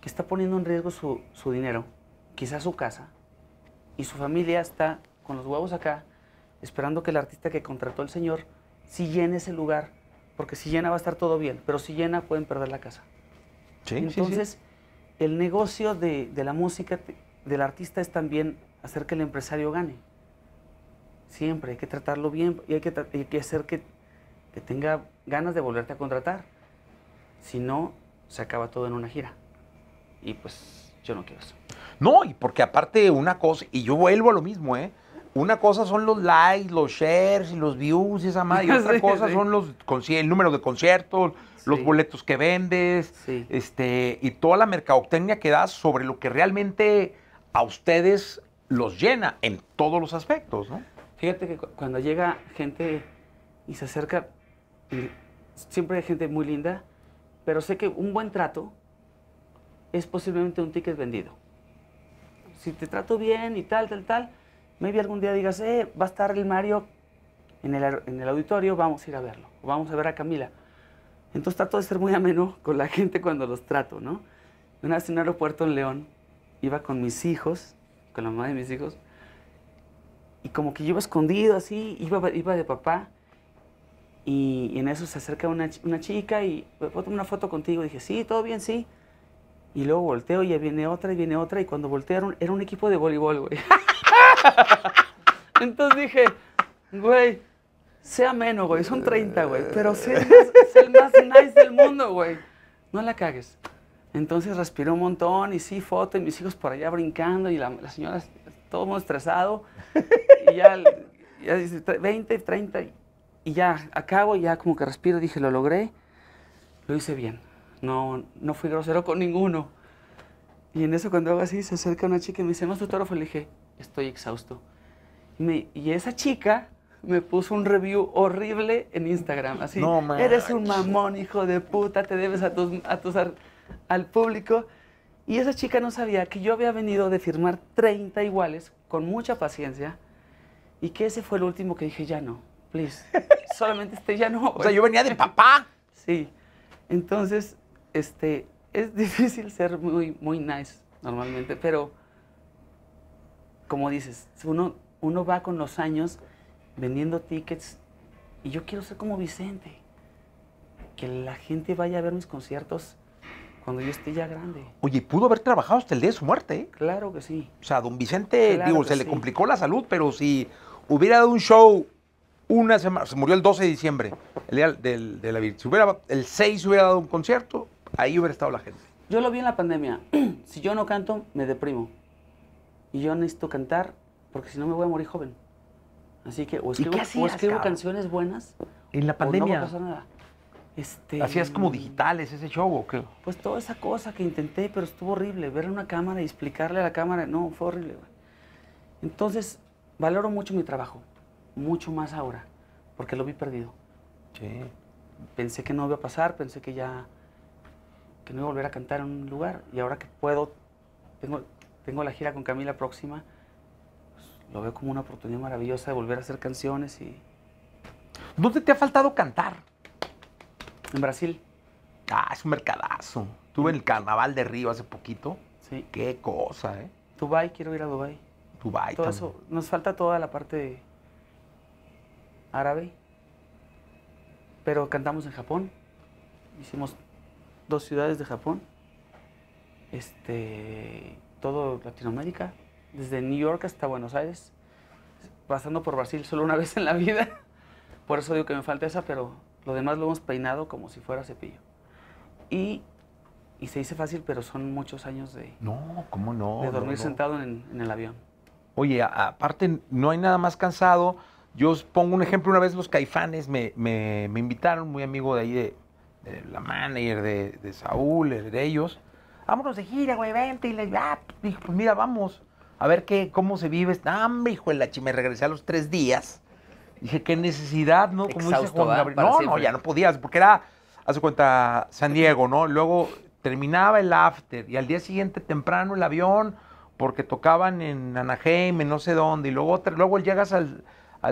que está poniendo en riesgo su, dinero, quizás su casa, y su familia está con los huevos acá, esperando que el artista que contrató el señor siga llene ese lugar porque si llena va a estar todo bien, pero si llena pueden perder la casa. Entonces, el negocio de, la música, del artista, es también hacer que el empresario gane. Siempre, hay que tratarlo bien y hay que, hacer que, que tenga ganas de volverte a contratar. Si no, se acaba todo en una gira. Y pues yo no quiero eso. No, y porque aparte una cosa, y yo vuelvo a lo mismo, ¿eh? Una cosa son los likes, los shares y los views y esa madre. Y otra cosa son los el número de conciertos, los boletos que vendes, este, y toda la mercadotecnia que das sobre lo que realmente a ustedes los llena en todos los aspectos, ¿no? Fíjate que cuando llega gente y se acerca, siempre hay gente muy linda, pero sé que un buen trato es posiblemente un ticket vendido. Si te trato bien y tal, tal, tal, maybe algún día digas, eh, va a estar el Mario en el, en el auditorio, vamos a ir a verlo, o vamos a ver a Camila. Entonces trato de ser muy ameno con la gente cuando los trato, ¿no? Una vez en un aeropuerto en León, iba con mis hijos, con la mamá de mis hijos, y como que yo iba escondido así, iba, iba de papá, y, en eso se acerca una, una chica y puedo tomar una foto contigo. dije, sí, todo bien, sí. Y luego volteo y ya viene otra y viene otra, y cuando voltearon era un equipo de voleibol, güey. Entonces dije, güey, sea menos güey. Son 30, güey. Pero sé, es el más nice del mundo, güey. No la cagues. Entonces respiré un montón y sí, foto y mis hijos por allá brincando y la, la señora, todo mundo estresado. Y ya, ya 20, 30 y ya acabo, ya como que respiro, dije, lo logré, lo hice bien. No, no fui grosero con ninguno. Y en eso cuando hago así, se acerca una chica y me dice, ¿no tu toro? Le estoy exhausto. Y, esa chica me puso un review horrible en Instagram. Así, eres un mamón, hijo de puta, te debes a tus, al público. Y esa chica no sabía que yo había venido de firmar 30 iguales con mucha paciencia y que ese fue el último que dije, ya no, please, solamente este ya no. O sea, yo venía de papá. sí, entonces, este, es difícil ser muy, muy nice normalmente, pero como dices, uno, uno va con los años vendiendo tickets y yo quiero ser como Vicente. Que la gente vaya a ver mis conciertos cuando yo esté ya grande. Oye, pudo haber trabajado hasta el día de su muerte. ¿eh? Claro que sí. O sea, don Vicente, digo, se le complicó la salud, pero si hubiera dado un show una semana, se murió el 12 de diciembre, el día de la Si hubiera, el 6 hubiera dado un concierto, ahí hubiera estado la gente. Yo lo vi en la pandemia. si yo no canto, me deprimo y yo necesito cantar porque si no me voy a morir joven. Así que o escribo, canciones buenas. En la pandemia. O no va nada. Este, ¿Hacías como mm, digitales ese show o qué? Pues toda esa cosa que intenté, pero estuvo horrible. Ver una cámara y explicarle a la cámara, no, fue horrible. Entonces, valoro mucho mi trabajo, mucho más ahora, porque lo vi perdido. Sí. Pensé que no iba a pasar, pensé que ya, que no iba a volver a cantar en un lugar. Y ahora que puedo, tengo tengo la gira con Camila próxima, pues, lo veo como una oportunidad maravillosa de volver a hacer canciones y... ¿Dónde te ha faltado cantar? En Brasil. Ah, es un mercadazo. Tuve el carnaval de Río hace poquito. Sí. Qué cosa, ¿eh? Dubai, quiero ir a Dubai. Dubai. Todo eso, nos falta toda la parte árabe. Pero cantamos en Japón. Hicimos dos ciudades de Japón. Este, todo Latinoamérica, desde New York hasta Buenos Aires, pasando por Brasil solo una vez en la vida. Por eso digo que me falta esa, pero lo demás lo hemos peinado como si fuera cepillo. Y, se dice fácil, pero son muchos años de... No, ¿cómo no? De dormir sentado en, el avión. Oye, aparte, no hay nada más cansado. Yo os pongo un ejemplo, una vez los caifanes me, me, me invitaron, muy amigo de ahí, de, la manager, de, de Saúl, de ellos vámonos de gira, güey, vente. Y le dije, ah, pues mira, vamos. A ver qué, cómo se vive. esta ah, hambre, hijo de la chima, regresé a los tres días. Dije, qué necesidad, ¿no? Como No, no, ya no podías, porque era, haz cuenta, San Diego, ¿no? Luego terminaba el after y al día siguiente temprano el avión, porque tocaban en Anaheim, en no sé dónde, y luego luego llegas al,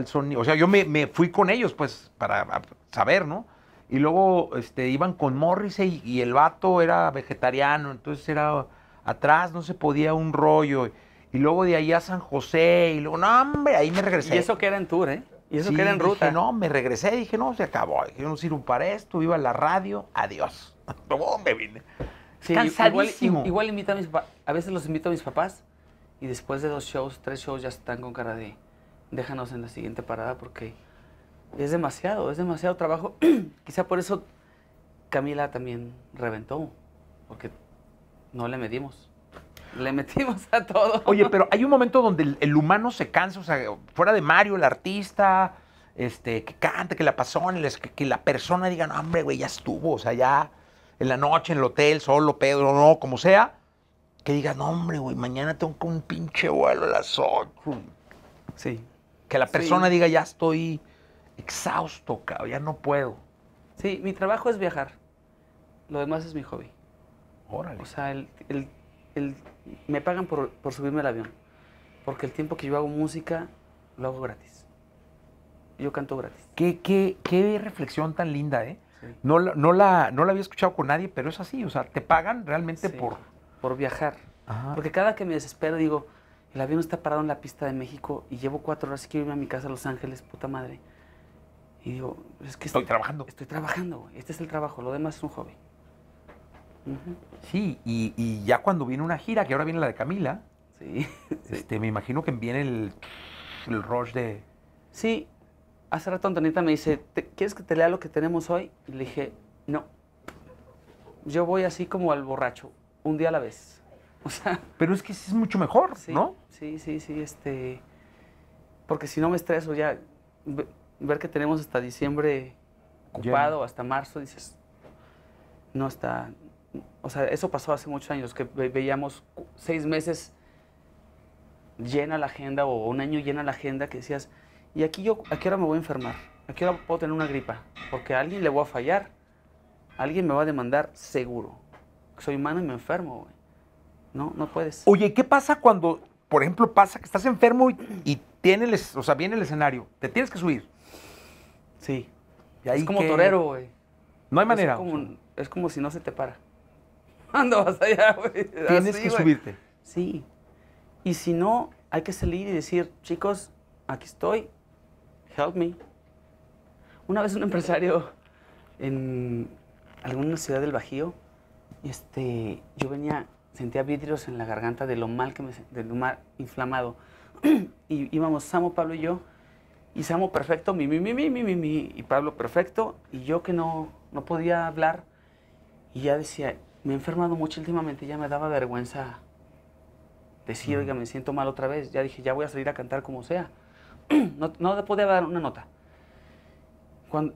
sonido. O sea, yo me, me fui con ellos, pues, para saber, ¿no? Y luego este, iban con Morrissey y el vato era vegetariano, entonces era atrás, no se podía un rollo. Y luego de ahí a San José, y luego, no, hombre, ahí me regresé. Y eso que era en tour, ¿eh? Y eso que era en ruta. Dije, no, me regresé, dije, no, se acabó. que no sirvo para esto, iba a la radio, adiós. ¿Cómo me vine? Cansadísimo. Igual, igual invito a mis papás, a veces los invito a mis papás y después de dos shows, tres shows ya están con cara de déjanos en la siguiente parada porque es demasiado, es demasiado trabajo. Quizá por eso Camila también reventó, porque no le medimos. Le metimos a todo. Oye, pero hay un momento donde el, humano se cansa, o sea, fuera de Mario, el artista, este, que cante, que la pasó que, la persona diga, no, hombre, güey, ya estuvo, o sea, ya en la noche, en el hotel, solo, Pedro, no, como sea, que diga, no, hombre, güey, mañana tengo un pinche vuelo a las 8. Sí. Que la persona diga, ya estoy exhausto, cabrón, ya no puedo. Sí, mi trabajo es viajar. Lo demás es mi hobby. Órale. O sea, me pagan por, subirme al avión. Porque el tiempo que yo hago música, lo hago gratis. Yo canto gratis. Qué, reflexión tan linda, ¿eh? No, no, la, no había escuchado con nadie, pero es así. O sea, te pagan realmente por... Por viajar. Porque cada que me desespero digo, el avión está parado en la pista de México y llevo cuatro horas y quiero irme a mi casa a Los Ángeles, puta madre. Y digo, es que estoy, este- trabajando. Estoy trabajando, Este es el trabajo, lo demás es un hobby. Sí, y, ya cuando viene una gira, que ahora viene la de Camila, sí, este, me imagino que viene el, el rush de... Sí, hace rato Antonita me dice, ¿quieres que te lea lo que tenemos hoy? Y le dije, no. Yo voy así como al borracho, un día a la vez. O sea... Pero es que es mucho mejor, ¿no? Sí, sí, sí, este... Porque si no me estreso ya ver que tenemos hasta diciembre ocupado, hasta marzo, dices, no está... O sea, eso pasó hace muchos años, que veíamos seis meses llena la agenda o un año llena la agenda que decías, ¿y aquí yo a qué hora me voy a enfermar? ¿A qué hora puedo tener una gripa? Porque a alguien le voy a fallar, alguien me va a demandar seguro. Soy humano y me enfermo, güey. No, no puedes. Oye, ¿qué pasa cuando, por ejemplo, pasa que estás enfermo y, tiene o sea, viene el escenario? Te tienes que subir. Sí. es como torero, güey. No hay manera. Es como, si no se te para. Ando vas allá, güey. Tienes que subirte. Sí. Y si no, hay que salir y decir, chicos, aquí estoy, help me. Una vez un empresario en alguna ciudad del Bajío, este, yo venía, sentía vidrios en la garganta de lo mal que me, de lo inflamado. y íbamos Samo, Pablo y yo y Samo perfecto, mi, mi, mi, mi, mi, mi, mi, y Pablo perfecto, y yo que no, no podía hablar, y ya decía, me he enfermado mucho últimamente, ya me daba vergüenza decir, oiga, me siento mal otra vez, ya dije, ya voy a salir a cantar como sea. no, no podía dar una nota.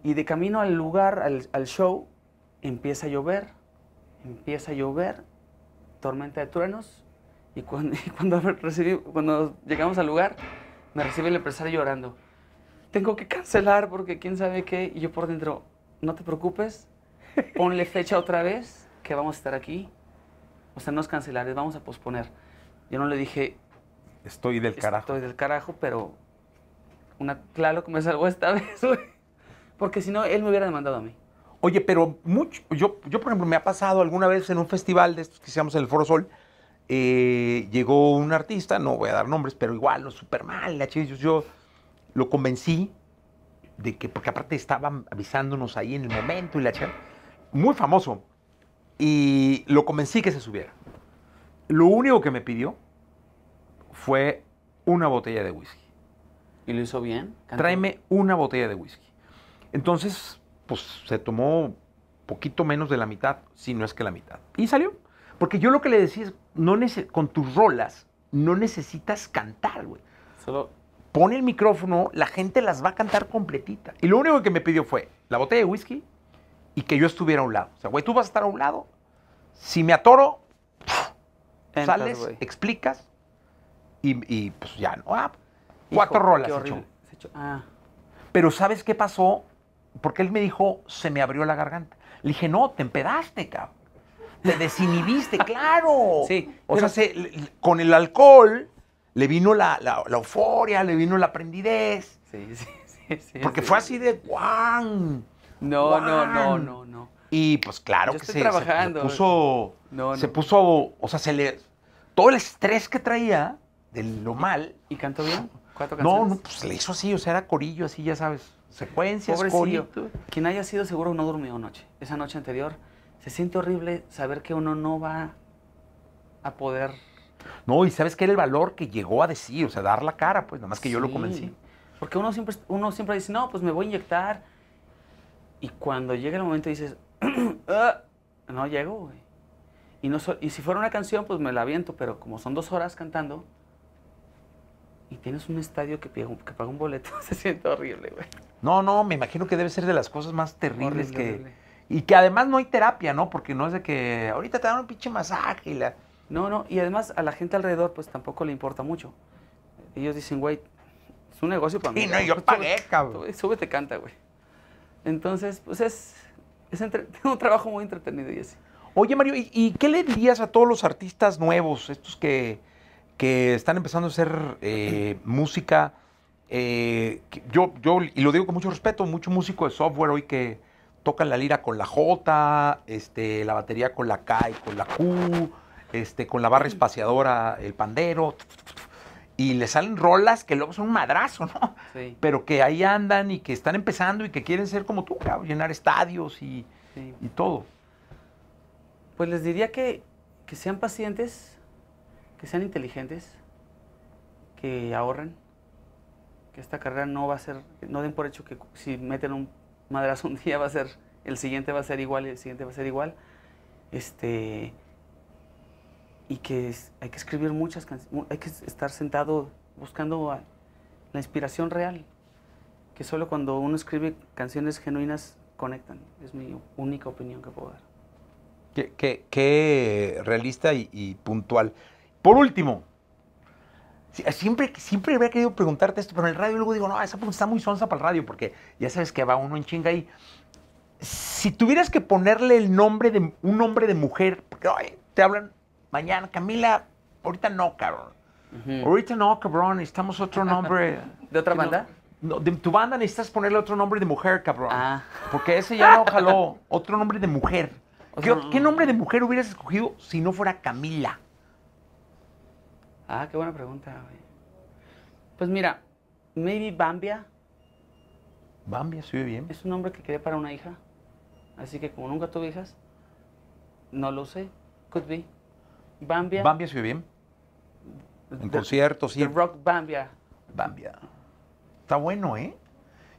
y de camino al lugar, al, al, show, empieza a llover, empieza a llover, tormenta de truenos, y cuando, cuando, recibí, cuando llegamos al lugar, me recibe el empresario llorando tengo que cancelar porque quién sabe qué. Y yo por dentro, no te preocupes, ponle fecha otra vez que vamos a estar aquí. O sea, no es cancelar, es vamos a posponer. Yo no le dije... Estoy del carajo. Estoy del carajo, pero una claro que me salvó esta vez, güey. Porque si no, él me hubiera demandado a mí. Oye, pero mucho, yo, yo, por ejemplo, me ha pasado alguna vez en un festival de estos que hicimos en el Foro Sol, eh, llegó un artista, no voy a dar nombres, pero igual, lo súper mal, la yo, yo lo convencí de que, porque aparte estaban avisándonos ahí en el momento y la charla. muy famoso, y lo convencí que se subiera. Lo único que me pidió fue una botella de whisky. ¿Y lo hizo bien? Tráeme una botella de whisky. Entonces, pues se tomó poquito menos de la mitad, si no es que la mitad. Y salió. Porque yo lo que le decía es, no con tus rolas, no necesitas cantar, güey. Solo pone el micrófono, la gente las va a cantar completita. Y lo único que me pidió fue la botella de whisky y que yo estuviera a un lado. O sea, güey, tú vas a estar a un lado. Si me atoro, sales, explicas y, pues ya no. Ah, cuatro rolas. Hecho. Ah. Pero ¿sabes qué pasó? Porque él me dijo, se me abrió la garganta. Le dije, no, te empedaste, cabrón. Te desinhibiste, claro. Sí. O sea, con el alcohol le vino la, euforia, le vino la aprendidez. Sí, sí, sí. porque fue así de guau. No, no, no, no, no. Y pues claro que se, trabajando. se, puso. No, se puso. O sea, se le. Todo el estrés que traía de lo mal. ¿Y cantó bien? ¿Cuatro canciones? No, no, pues le hizo así, o sea, era corillo, así, ya sabes. Secuencias, corillo. Quien haya sido seguro no durmió noche. Esa noche anterior. Se siente horrible saber que uno no va a poder no, y sabes que era el valor que llegó a decir, o sea, dar la cara, pues, nada más que yo lo convencí. Porque uno siempre, uno siempre dice, no, pues me voy a inyectar. Y cuando llega el momento dices, ah, no llego, güey. Y, no y si fuera una canción, pues me la aviento, pero como son dos horas cantando, y tienes un estadio que, paga un boleto, se siente horrible, güey. No, no, me imagino que debe ser de las cosas más terribles que... Y que además no hay terapia, ¿no? Porque no es de que ahorita te dan un pinche masaje y la... No, no, y además a la gente alrededor pues tampoco le importa mucho. Ellos dicen, güey, es un negocio para mí. Y no, yo pagué, cabrón. canta, güey. Entonces, pues es, entre, un trabajo muy entretenido, y así. Oye, Mario, ¿y, qué le dirías a todos los artistas nuevos, estos que, que están empezando a hacer eh, música? Eh, yo, yo, y lo digo con mucho respeto, mucho músico de software hoy que tocan la lira con la J, este, la batería con la K y con la Q, este, con la barra espaciadora, el pandero, y le salen rolas que luego son un madrazo, ¿no? Sí. Pero que ahí andan y que están empezando y que quieren ser como tú, llenar estadios y, todo. Pues les diría que, que sean pacientes, que sean inteligentes, que ahorren, que esta carrera no va a ser, no den por hecho que si meten un madrazo un día va a ser, el siguiente va a ser igual y el siguiente va a ser igual. Este, y que hay que escribir muchas canciones, hay que estar sentado buscando la inspiración real, que solo cuando uno escribe canciones genuinas conectan, es mi única opinión que puedo dar. Qué, realista y, puntual. Por último, siempre, siempre habría querido preguntarte esto, pero en el radio luego digo, no, esa pregunta está muy sonsa para el radio, porque ya sabes que va uno en chinga ahí. Si tuvieras que ponerle el nombre de un nombre de mujer, porque te hablan mañana, Camila, ahorita no, cabrón. Ahorita no, cabrón, necesitamos otro nombre. ¿De otra banda? No, de tu banda necesitas ponerle otro nombre de mujer, cabrón. Ah. Porque ese ya no jaló. Otro nombre de mujer. ¿Qué, mm. nombre de mujer hubieras escogido si no fuera Camila? Ah, qué buena pregunta. Pues mira, maybe Bambia. Bambia, sí, bien. Es un nombre que quería para una hija. Así que como nunca tuve hijas, no lo sé. Could be. Bambia. Bambia se ve bien. En conciertos, sí. The rock Bambia. Bambia. Está bueno, ¿eh?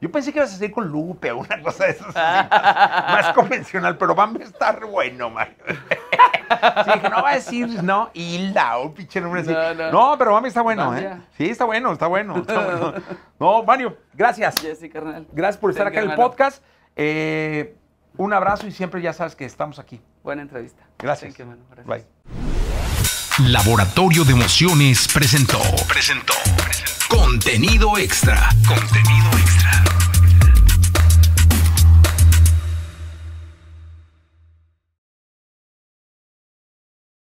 Yo pensé que ibas a salir con Lupe o una cosa de esas. más convencional, pero Bambia está bueno, Mario. sí, no va a decir, no, Hilda. o pinche nombre no, así. No. pero Bambia está bueno, ¿eh? Sí, está bueno, está bueno, No, Mario, gracias. Jesse sí, carnal. Gracias por estar acá en el podcast. Eh, un abrazo y siempre ya sabes que estamos aquí. Buena entrevista. Gracias. Bye. Laboratorio de Emociones presentó. Presentó. Contenido extra. Contenido extra